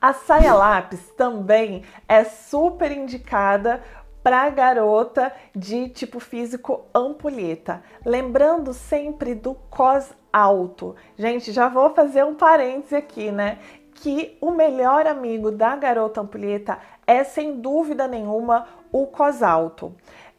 A saia lápis também é super indicada para garota de tipo físico ampulheta. Lembrando sempre do cos alto. Gente, já vou fazer um parêntese aqui, né? Que o melhor amigo da garota ampulheta é sem dúvida nenhuma o cos alto.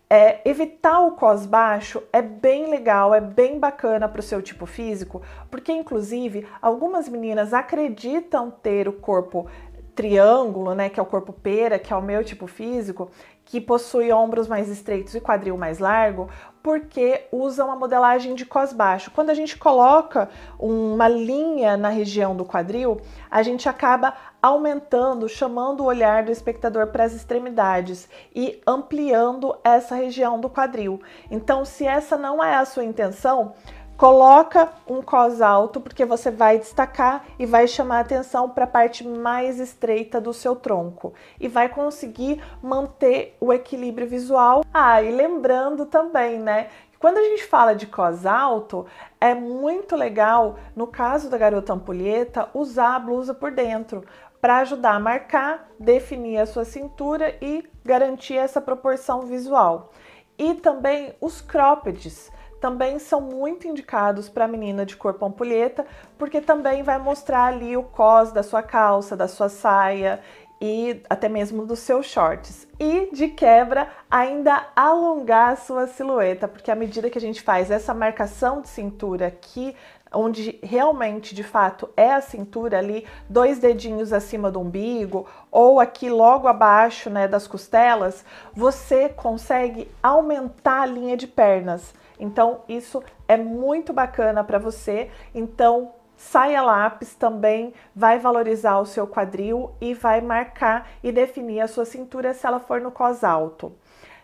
É, evitar o cos baixo é bem legal, é bem bacana para o seu tipo físico, porque inclusive algumas meninas acreditam ter o corpo triângulo, né, que é o corpo pera, que é o meu tipo físico, que possui ombros mais estreitos e quadril mais largo, porque usa uma modelagem de cos baixo. Quando a gente coloca uma linha na região do quadril, a gente acaba aumentando, chamando o olhar do espectador para as extremidades e ampliando essa região do quadril. Então, se essa não é a sua intenção, Coloca um cos alto porque você vai destacar e vai chamar atenção para a parte mais estreita do seu tronco e vai conseguir manter o equilíbrio visual. Ah, e lembrando também, né, quando a gente fala de cos alto, é muito legal, no caso da garota ampulheta, usar a blusa por dentro para ajudar a marcar, definir a sua cintura e garantir essa proporção visual. E também os croppeds também são muito indicados para menina de cor pampulheta, porque também vai mostrar ali o cos da sua calça, da sua saia e até mesmo dos seus shorts. E de quebra, ainda alongar a sua silhueta, porque à medida que a gente faz essa marcação de cintura aqui, onde realmente de fato é a cintura ali, dois dedinhos acima do umbigo ou aqui logo abaixo, né, das costelas, você consegue aumentar a linha de pernas. Então, isso é muito bacana para você. Então, saia lápis também vai valorizar o seu quadril e vai marcar e definir a sua cintura se ela for no cos alto,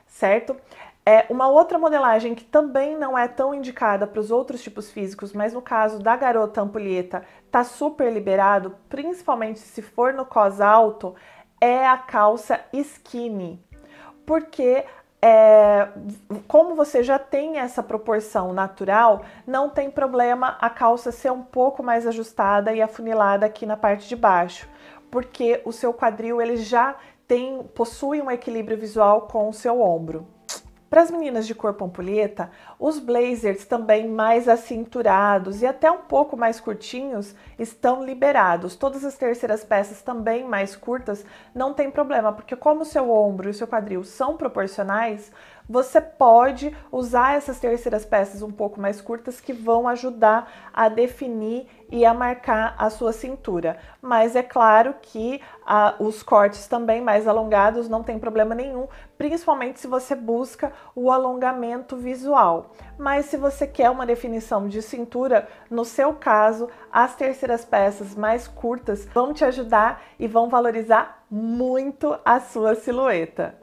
certo? É, uma outra modelagem que também não é tão indicada para os outros tipos físicos, mas no caso da garota ampulheta tá super liberado, principalmente se for no cos alto, é a calça skinny. Porque é, como você já tem essa proporção natural, não tem problema a calça ser um pouco mais ajustada e afunilada aqui na parte de baixo, porque o seu quadril ele já tem possui um equilíbrio visual com o seu ombro. Para as meninas de cor pompulheta, os blazers também mais acinturados e até um pouco mais curtinhos estão liberados. Todas as terceiras peças também mais curtas não tem problema, porque como o seu ombro e o seu quadril são proporcionais, você pode usar essas terceiras peças um pouco mais curtas que vão ajudar a definir e a marcar a sua cintura. Mas é claro que ah, os cortes também mais alongados não tem problema nenhum, principalmente se você busca o alongamento visual. Mas se você quer uma definição de cintura, no seu caso, as terceiras peças mais curtas vão te ajudar e vão valorizar muito a sua silhueta.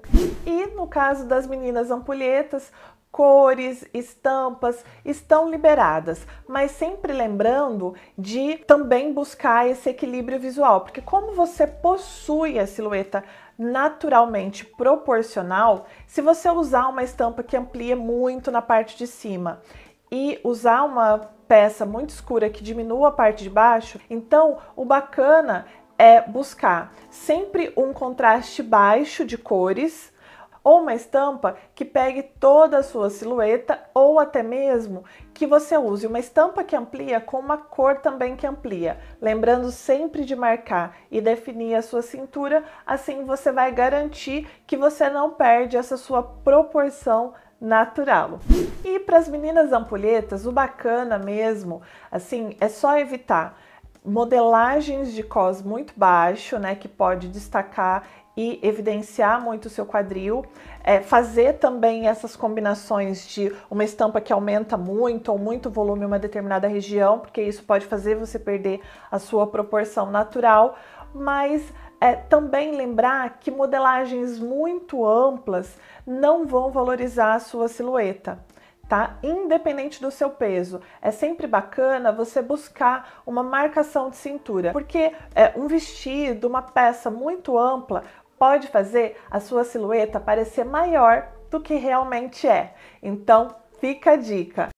E no caso das meninas ampulhetas, cores, estampas estão liberadas, mas sempre lembrando de também buscar esse equilíbrio visual, porque como você possui a silhueta naturalmente proporcional, se você usar uma estampa que amplia muito na parte de cima e usar uma peça muito escura que diminua a parte de baixo, então o bacana é buscar sempre um contraste baixo de cores ou uma estampa que pegue toda a sua silhueta ou até mesmo que você use uma estampa que amplia com uma cor também que amplia, lembrando sempre de marcar e definir a sua cintura, assim você vai garantir que você não perde essa sua proporção natural. E para as meninas ampulhetas, o bacana mesmo, assim, é só evitar modelagens de cos muito baixo, né, que pode destacar e evidenciar muito o seu quadril, é, fazer também essas combinações de uma estampa que aumenta muito ou muito volume em uma determinada região, porque isso pode fazer você perder a sua proporção natural, mas é, também lembrar que modelagens muito amplas não vão valorizar a sua silhueta tá? Independente do seu peso, é sempre bacana você buscar uma marcação de cintura, porque é, um vestido, uma peça muito ampla, pode fazer a sua silhueta parecer maior do que realmente é. Então, fica a dica.